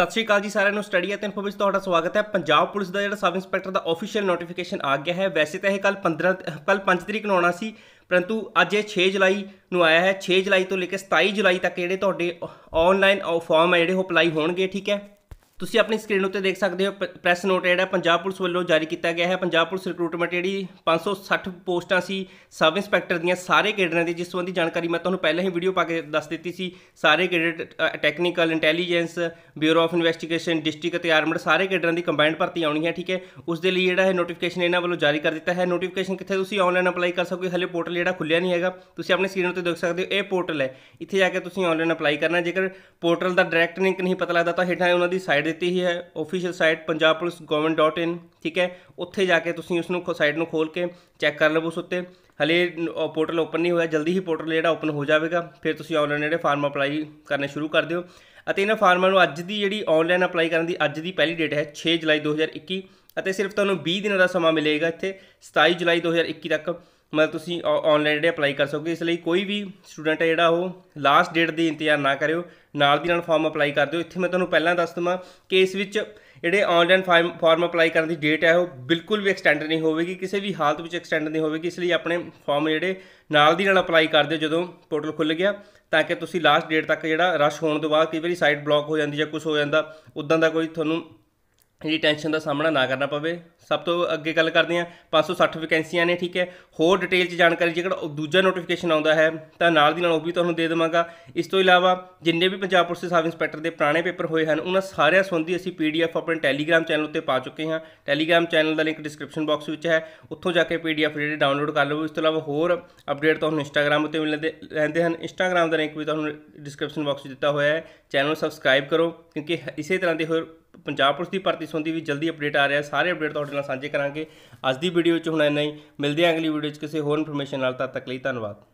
ਸਤਿ ਸ਼੍ਰੀ ਅਕਾਲ ਜੀ ਸਾਰਿਆਂ ਨੂੰ ਸਟੱਡੀ ਐਟ ਇਨਫੋ ਵਿੱਚ ਤੁਹਾਡਾ ਸਵਾਗਤ ਹੈ ਪੰਜਾਬ ਪੁਲਿਸ ਦਾ ਜਿਹੜਾ ਸਬ ਇੰਸਪੈਕਟਰ ਦਾ ਅਫੀਸ਼ੀਅਲ ਨੋਟੀਫਿਕੇਸ਼ਨ ਆ ਗਿਆ ਹੈ ਵੈਸੇ ਤਾਂ ਇਹ ਕੱਲ 15 ਕੱਲ 5 ਤਰੀਕ ਨੂੰ ਆਉਣਾ ਸੀ ਪਰੰਤੂ ਅੱਜ ਇਹ 6 ਜੁਲਾਈ ਨੂੰ ਆਇਆ ਹੈ 6 ਜੁਲਾਈ ਤੋਂ ਲੈ ਕੇ 27 ਜੁਲਾਈ ਤੱਕ ਜਿਹੜੇ ਤੁਹਾਡੇ ਆਨਲਾਈਨ ਫਾਰਮ ਹੈ ਜਿਹੜੇ ਉਹ ਅਪਲਾਈ ਹੋਣਗੇ ਠੀਕ ਹੈ ਤੁਸੀਂ ਆਪਣੀ ਸਕਰੀਨ ਉੱਤੇ ਦੇਖ ਸਕਦੇ ਹੋ ਪ੍ਰੈਸ ਨੋਟ ਜਿਹੜਾ ਪੰਜਾਬ ਪੁਲਿਸ ਵੱਲੋਂ ਜਾਰੀ ਕੀਤਾ ਗਿਆ ਹੈ ਪੰਜਾਬ ਪੁਲਿਸ ਰਿਕਰੂਟਮੈਂਟ ਜਿਹੜੀ 560 ਪੋਸਟਾਂ ਸੀ ਸਬ ਇੰਸਪੈਕਟਰ ਦੀਆਂ ਸਾਰੇ ਕੈਡਰਾਂ ਦੀ ਜਿਸ ਸੰਬੰਧੀ ਜਾਣਕਾਰੀ ਮੈਂ ਤੁਹਾਨੂੰ ਪਹਿਲਾਂ ਹੀ ਵੀਡੀਓ ਪਾ ਕੇ ਦੱਸ ਦਿੱਤੀ ਸੀ ਸਾਰੇ cadre technical intelligence bureau of investigation district ਅਤੇ ਆਰਮਡ ਸਾਰੇ ਕੈਡਰਾਂ ਦੀ ਕੰਬਾਈਨਡ ਭਰਤੀ ਆਉਣੀ ਹੈ ਠੀਕ ਹੈ ਉਸ ਦੇ ਲਈ ਜਿਹੜਾ ਹੈ ਨੋਟੀਫਿਕੇਸ਼ਨ ਇਹਨਾਂ ਵੱਲੋਂ ਜਾਰੀ ਕਰ ਦਿੱਤਾ ਹੈ ਨੋਟੀਫਿਕੇਸ਼ਨ ਕਿੱਥੇ ਤੁਸੀਂ ਆਨਲਾਈਨ ਅਪਲਾਈ ਕਰ ਸਕੋਗੇ ਹਲੇ ਪੋਰਟਲ ਜਿਹੜਾ ਖੁੱਲਿਆ ਨਹੀਂ ਹੈਗਾ ਤੁਸੀਂ ਆਪਣੀ ਸਕਰੀਨ ਉੱਤੇ ਦੇਖ ਸਕਦੇ ਹੋ ਇਹ ਪੋਰਟਲ ਹੈ ਇੱਥੇ ਜਾ ਕੇ ਤੁਸੀਂ ਆਨਲਾਈਨ ਅਪਲਾਈ ਕਰਨਾ ਜੇਕਰ ਪੋਰਟਲ ਦਾ ਡਾਇਰੈਕਟ ਲਿੰਕ ਨਹੀਂ ਪਤਾ ਲੱਗਦਾ ਤਾਂ ਹੇਠਾਂ ਉਹਨਾਂ ਦੀ ਸਾਈਟ ਦਿੱਤੀ ਹੀ ਹੈ ਅਫੀਸ਼ੀਅਲ ਸਾਈਟ punjabpolicegovernment.in ਠੀਕ ਹੈ ਉੱਥੇ ਜਾ ਕੇ ਤੁਸੀਂ ਉਸ ਨੂੰ ਸਾਈਟ ਨੂੰ ਖੋਲ ਕੇ ਚੈੱਕ ਕਰ ਲਵੋ ਉਸ ਉੱਤੇ ਹਲੇ ਪੋਰਟਲ ਓਪਨ ਨਹੀਂ ਹੋਇਆ ਜਲਦੀ ਹੀ ਪੋਰਟਲ ਜਿਹੜਾ ਓਪਨ ਹੋ ਜਾਵੇਗਾ ਫਿਰ ਤੁਸੀਂ ਆਨਲਾਈਨ ਜਿਹੜੇ ਫਾਰਮ ਅਪਲਾਈ ਕਰਨੇ ਸ਼ੁਰੂ ਕਰ ਦਿਓ ਅਤੇ ਇਹਨਾਂ ਫਾਰਮਾਂ ਨੂੰ ਅੱਜ ਦੀ ਜਿਹੜੀ ਆਨਲਾਈਨ ਅਪਲਾਈ ਕਰਨ ਦੀ ਅੱਜ ਦੀ ਪਹਿਲੀ ਡੇਟ ਹੈ 6 ਜੁਲਾਈ 2021 ਅਤੇ ਸਿਰਫ ਤੁਹਾਨੂੰ 20 ਦਿਨਾਂ ਦਾ ਸਮਾਂ ਮਿਲੇਗਾ ਇੱਥੇ 27 ਜੁਲਾਈ 2021 ਤੱਕ ਮਤਲਬ ਤੁਸੀਂ ਆਨਲਾਈਨ ਜਿਹੜੇ ਅਪਲਾਈ ਕਰ ਸਕੋਗੇ ਇਸ ਲਈ ਕੋਈ ਵੀ ਸਟੂਡੈਂਟ ਹੈ ਜਿਹੜਾ ਉਹ ਲਾਸਟ ਡੇਟ ਦੀ ਇੰਤਜ਼ਾਰ ਨਾ ਕਰਿਓ ਨਾਲ ਦੀ ਨਾਲ ਫਾਰਮ ਅਪਲਾਈ ਕਰ ਦਿਓ ਇੱਥੇ ਮੈਂ ਤੁਹਾਨੂੰ ਪਹਿਲਾਂ ਦੱਸ ਦਵਾਂ ਕਿ ਇਸ ਵਿੱਚ ਜਿਹੜੇ ਆਨਲਾਈਨ ਫਾਰਮ ਅਪਲਾਈ ਕਰਨ ਦੀ ਡੇਟ ਹੈ ਉਹ ਬਿਲਕੁਲ ਵੀ ਐਕਸਟੈਂਡ ਨਹੀਂ ਹੋਵੇਗੀ ਕਿਸੇ ਵੀ ਹਾਲਤ ਵਿੱਚ ਐਕਸਟੈਂਡ ਨਹੀਂ ਹੋਵੇਗੀ ਇਸ ਲਈ ਆਪਣੇ ਫਾਰਮ ਜਿਹੜੇ ਨਾਲ ਦੀ ਨਾਲ ਅਪਲਾਈ ਕਰ ਦਿਓ ਜਦੋਂ ਪੋਰਟਲ ਖੁੱਲ ਗਿਆ ਤਾਂ ਕਿ ਤੁਸੀਂ ਲਾਸਟ ਡੇਟ ਤੱਕ ਜਿਹੜਾ ਰਸ਼ ਹੋਣ ਤੋਂ ਬਾਅਦ ਕਈ ਵਾਰੀ ਸਾਈਟ ਬਲੌਕ ਹੋ ਜਾਂਦੀ ਜਾਂ ਕੁਝ ਹੋ ਜਾਂਦਾ ਉਦਾਂ ਦਾ ਕੋਈ ਤੁਹਾਨੂੰ ਜਿਹੜੀ ਟੈਨਸ਼ਨ ਦਾ ਸਾਹਮਣਾ ਨਾ ਕਰਨਾ ਪਵੇ ਸਭ ਤੋਂ ਅੱਗੇ ਗੱਲ ਕਰਦੇ ਆ 560 ਵੈਕੈਂਸੀਆਂ ਨੇ ਠੀਕ ਹੈ ਹੋਰ ਡਿਟੇਲ ਚ ਜਾਣਕਾਰੀ ਜੇਕਰ ਦੂਜਾ ਨੋਟੀਫਿਕੇਸ਼ਨ ਆਉਂਦਾ ਹੈ ਤਾਂ ਨਾਲ ਦੀ ਨਾਲ ਉਹ ਵੀ ਤੁਹਾਨੂੰ ਦੇ ਦੇਵਾਂਗਾ ਇਸ ਤੋਂ ਇਲਾਵਾ ਜਿੰਨੇ ਵੀ ਪੰਜਾਬ ਪੁਲਿਸ ਦੇ ਸਬ ਇੰਸਪੈਕਟਰ ਦੇ ਪੁਰਾਣੇ ਪੇਪਰ ਹੋਏ ਹਨ ਉਹਨਾਂ ਸਾਰਿਆਂ ਸੰਬੰਧੀ ਅਸੀਂ ਪੀਡੀਐਫ ਆਪਣੇ ਟੈਲੀਗ੍ਰam ਚੈਨਲ ਉੱਤੇ ਪਾ ਚੁੱਕੇ ਹਾਂ ਟੈਲੀਗ੍ਰam ਚੈਨਲ ਦਾ ਲਿੰਕ ਡਿਸਕ੍ਰਿਪਸ਼ਨ ਬਾਕਸ ਵਿੱਚ ਹੈ ਉੱਥੋਂ ਜਾ ਕੇ ਪੀਡੀਐਫ ਜਿਹੜੇ ਡਾਊਨਲੋਡ ਕਰ ਲਵੋ ਇਸ ਤੋਂ ਇਲਾਵਾ ਹੋਰ ਅਪਡੇਟ ਤੁਹਾਨੂੰ ਇੰਸਟਾਗ੍ਰam ਉੱਤੇ ਮਿਲਦੇ ਰਹਿੰਦੇ ਹਨ ਇੰਸਟਾਗ੍ਰam ਦਾ ਲਿੰਕ ਵੀ ਤੁਹਾਨੂੰ ਡਿਸਕ੍ਰਿਪਸ਼ਨ ਬਾਕਸ ਵਿੱਚ ਦਿੱਤਾ ਹੋਇਆ ਹੈ ਚੈਨਲ ਸਬਸਕ੍ਰਾਈਬ ਕਰੋ ਕਿਉਂਕਿ ਇਸੇ ਤਰ੍ਹਾਂ ਦੇ ਹੋਰ ਪੰਜਾਬ ਪੁਲਿਸ ਦੀ ਭਰਤੀ ਸੰਬੰਧੀ ਵੀ ਜਲਦੀ ਅਪਡੇਟ ਆ ਰਿਹਾ ਸਾਰੇ ਅਪਡੇਟ ਤੁਹਾਡੇ ਨਾਲ ਸਾਂਝੇ ਕਰਾਂਗੇ ਅੱਜ ਦੀ ਵੀਡੀਓ ਵਿੱਚ ਹੁਣ ਇੰਨਾ ਹੀ ਮਿਲਦੇ ਆਂ ਅਗਲੀ ਵੀਡੀਓ ਵਿੱਚ ਕਿਸੇ ਹੋਰ ਇਨਫੋਰਮੇਸ਼ਨ ਨਾਲ ਤਦ ਤੱਕ ਲਈ ਧੰਨਵਾਦ